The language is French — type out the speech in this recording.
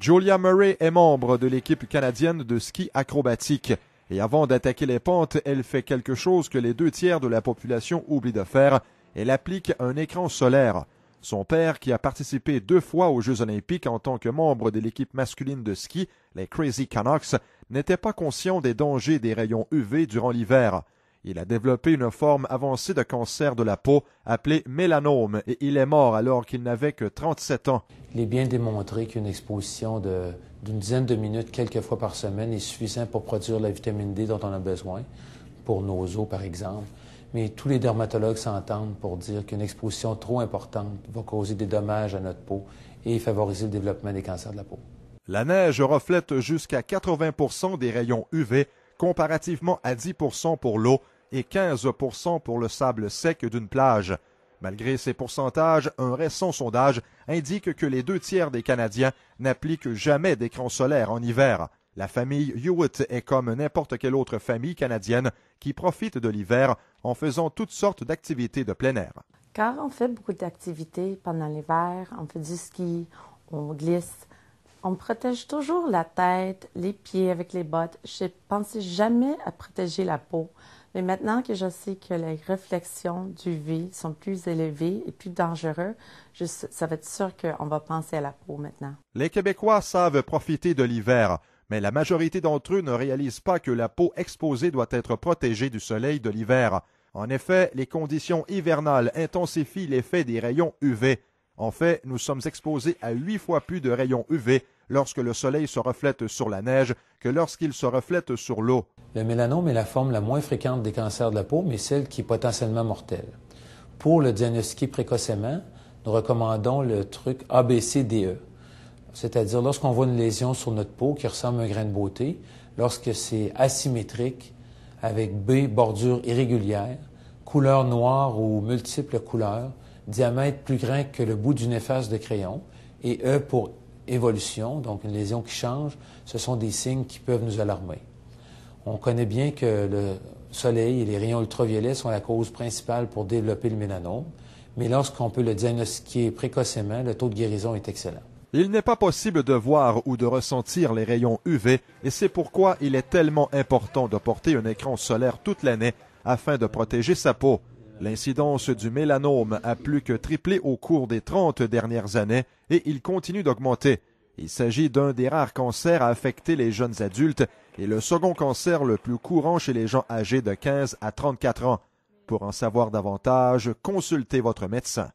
Julia Murray est membre de l'équipe canadienne de ski acrobatique. Et avant d'attaquer les pentes, elle fait quelque chose que les deux tiers de la population oublient de faire. Elle applique un écran solaire. Son père, qui a participé deux fois aux Jeux olympiques en tant que membre de l'équipe masculine de ski, les Crazy Canucks, n'était pas conscient des dangers des rayons UV durant l'hiver. Il a développé une forme avancée de cancer de la peau appelée mélanome et il est mort alors qu'il n'avait que 37 ans. Il est bien démontré qu'une exposition d'une dizaine de minutes quelques fois par semaine est suffisante pour produire la vitamine D dont on a besoin, pour nos os par exemple. Mais tous les dermatologues s'entendent pour dire qu'une exposition trop importante va causer des dommages à notre peau et favoriser le développement des cancers de la peau. La neige reflète jusqu'à 80 des rayons UV comparativement à 10% pour l'eau et 15% pour le sable sec d'une plage. Malgré ces pourcentages, un récent sondage indique que les deux tiers des Canadiens n'appliquent jamais d'écran solaire en hiver. La famille Hewitt est comme n'importe quelle autre famille canadienne qui profite de l'hiver en faisant toutes sortes d'activités de plein air. Car on fait beaucoup d'activités pendant l'hiver, on fait du ski, on glisse, on protège toujours la tête, les pieds avec les bottes. Je pensé jamais à protéger la peau. Mais maintenant que je sais que les réflexions du sont plus élevées et plus dangereuses, ça va être sûr qu'on va penser à la peau maintenant. Les Québécois savent profiter de l'hiver, mais la majorité d'entre eux ne réalisent pas que la peau exposée doit être protégée du soleil de l'hiver. En effet, les conditions hivernales intensifient l'effet des rayons UV. En fait, nous sommes exposés à huit fois plus de rayons UV lorsque le soleil se reflète sur la neige que lorsqu'il se reflète sur l'eau. Le mélanome est la forme la moins fréquente des cancers de la peau, mais celle qui est potentiellement mortelle. Pour le diagnostiquer précocement, nous recommandons le truc ABCDE. C'est-à-dire lorsqu'on voit une lésion sur notre peau qui ressemble à un grain de beauté, lorsque c'est asymétrique, avec B, bordure irrégulière, couleur noire ou multiples couleurs, diamètre plus grand que le bout d'une efface de crayon, et E pour évolution, donc une lésion qui change, ce sont des signes qui peuvent nous alarmer. On connaît bien que le soleil et les rayons ultraviolets sont la cause principale pour développer le mélanome, mais lorsqu'on peut le diagnostiquer précocement, le taux de guérison est excellent. Il n'est pas possible de voir ou de ressentir les rayons UV et c'est pourquoi il est tellement important de porter un écran solaire toute l'année afin de protéger sa peau. L'incidence du mélanome a plus que triplé au cours des 30 dernières années et il continue d'augmenter. Il s'agit d'un des rares cancers à affecter les jeunes adultes et le second cancer le plus courant chez les gens âgés de 15 à 34 ans. Pour en savoir davantage, consultez votre médecin.